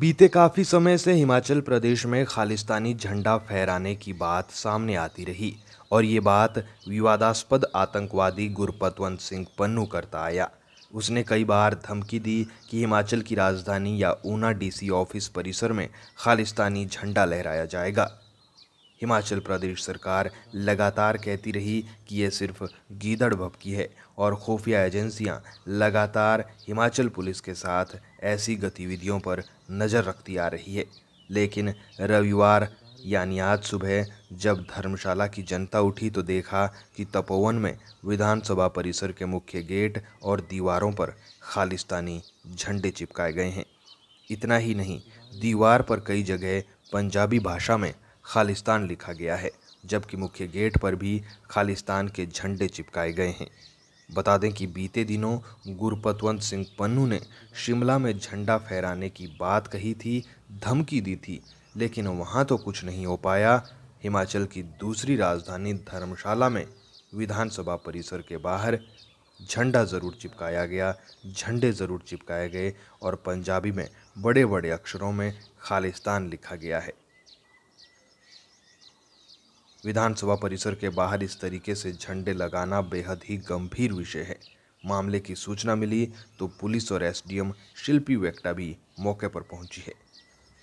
बीते काफ़ी समय से हिमाचल प्रदेश में खालिस्तानी झंडा फहराने की बात सामने आती रही और ये बात विवादास्पद आतंकवादी गुरपतवंत सिंह पन्नू करता आया उसने कई बार धमकी दी कि हिमाचल की राजधानी या ऊना डीसी ऑफिस परिसर में खालिस्तानी झंडा लहराया जाएगा हिमाचल प्रदेश सरकार लगातार कहती रही कि यह सिर्फ गीदड़ भपकी है और खुफिया एजेंसियां लगातार हिमाचल पुलिस के साथ ऐसी गतिविधियों पर नज़र रखती आ रही है लेकिन रविवार यानी आज सुबह जब धर्मशाला की जनता उठी तो देखा कि तपोवन में विधानसभा परिसर के मुख्य गेट और दीवारों पर खालिस्तानी झंडे चिपकाए गए हैं इतना ही नहीं दीवार पर कई जगह पंजाबी भाषा में खालिस्तान लिखा गया है जबकि मुख्य गेट पर भी खालिस्तान के झंडे चिपकाए गए हैं बता दें कि बीते दिनों गुरपतवंत सिंह पन्नू ने शिमला में झंडा फहराने की बात कही थी धमकी दी थी लेकिन वहाँ तो कुछ नहीं हो पाया हिमाचल की दूसरी राजधानी धर्मशाला में विधानसभा परिसर के बाहर झंडा ज़रूर चिपकाया गया झंडे ज़रूर चिपकाए गए और पंजाबी में बड़े बड़े अक्षरों में खालिस्तान लिखा गया है विधानसभा परिसर के बाहर इस तरीके से झंडे लगाना बेहद ही गंभीर विषय है मामले की सूचना मिली तो पुलिस और एसडीएम शिल्पी वेक्टा भी मौके पर पहुंची है